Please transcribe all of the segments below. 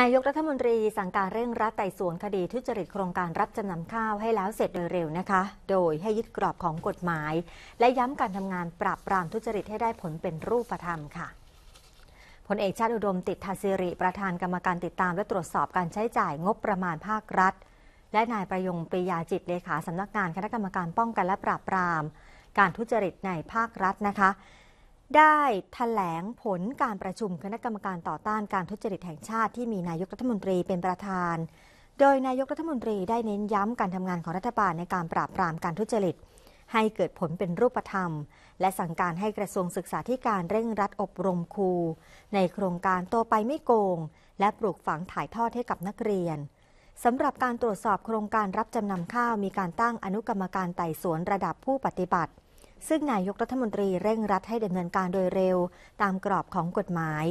นายกรัฐมนตรีสั่งการเร่งรัดไต่สวนคดีทุจริตโครงการรับจำนำข้าวให้แล้วเสร็จโดยเร็วนะคะ โดยให้ยึดกรอบของกฎหมายและย้ำการทำงานปราบ ปรามทุจริตให้ได้ผลเป็นรูปธรรมค่ะพลเอกชาติอุดมติดทาสิริ ประธานกรรมการติดตามและตรวจสอบการใช้จ่ายงบประมาณภาครัฐ และนายประยงปีิยาจิตเลขาสำนักงานคณะกรรมการป้องกันและปราบ ปรามการทุจริตในภาครัฐนะคะได้ถแถลงผลการประชุมคณะกรรมการต่อต้านการทุจริตแห่งชาติที่มีนายกรัฐมนตรีเป็นประธาน โดยนายกรัฐมนตรีได้เน้นย้ำการทำงานของรัฐบาลในการปราบปรามการทุจริตให้เกิดผลเป็นรูปธรรมและสั่งการให้กระทรวงศึกษาธิการเร่งรัดอบรมครูในโครงการโตไปไม่โกงและปลูกฝังถ่ายทอดให้กับนักเรียนสำหรับการตรวจสอบโครงการรับจำนำข้าวมีการตั้งอนุกรรมการไต่สวนระดับผู้ปฏิบัติซึ่งนายกรัฐมนตรีเร่งรัดให้ดำเนินการโดยเร็ว ตามกรอบของกฎหมาย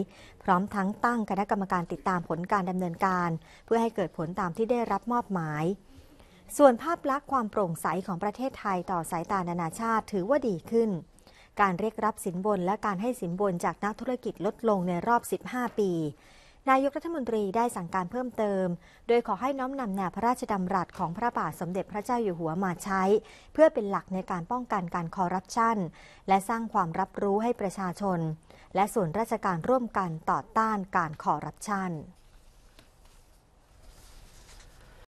พร้อมทั้งตั้งคณะกรรมการติดตามผลการดำเนินการ เพื่อให้เกิดผลตามที่ได้รับมอบหมาย ส่วนภาพลักษณ์ความโปร่งใสของประเทศไทยต่อสายตานานาชาติถือว่าดีขึ้น การเรียกรับสินบนและการให้สินบนจากนักธุรกิจลดลงในรอบ 15 ปีนายกรัฐมนตรีได้สั่งการเพิ่มเติม โดยขอให้น้อมนำแนวพระราชดำรัสของพระบาทสมเด็จพระเจ้าอยู่หัวมาใช้ เพื่อเป็นหลักในการป้องกันการคอร์รัปชันและสร้างความรับรู้ให้ประชาชนและส่วนราชการร่วมกันต่อต้านการคอร์รัปชัน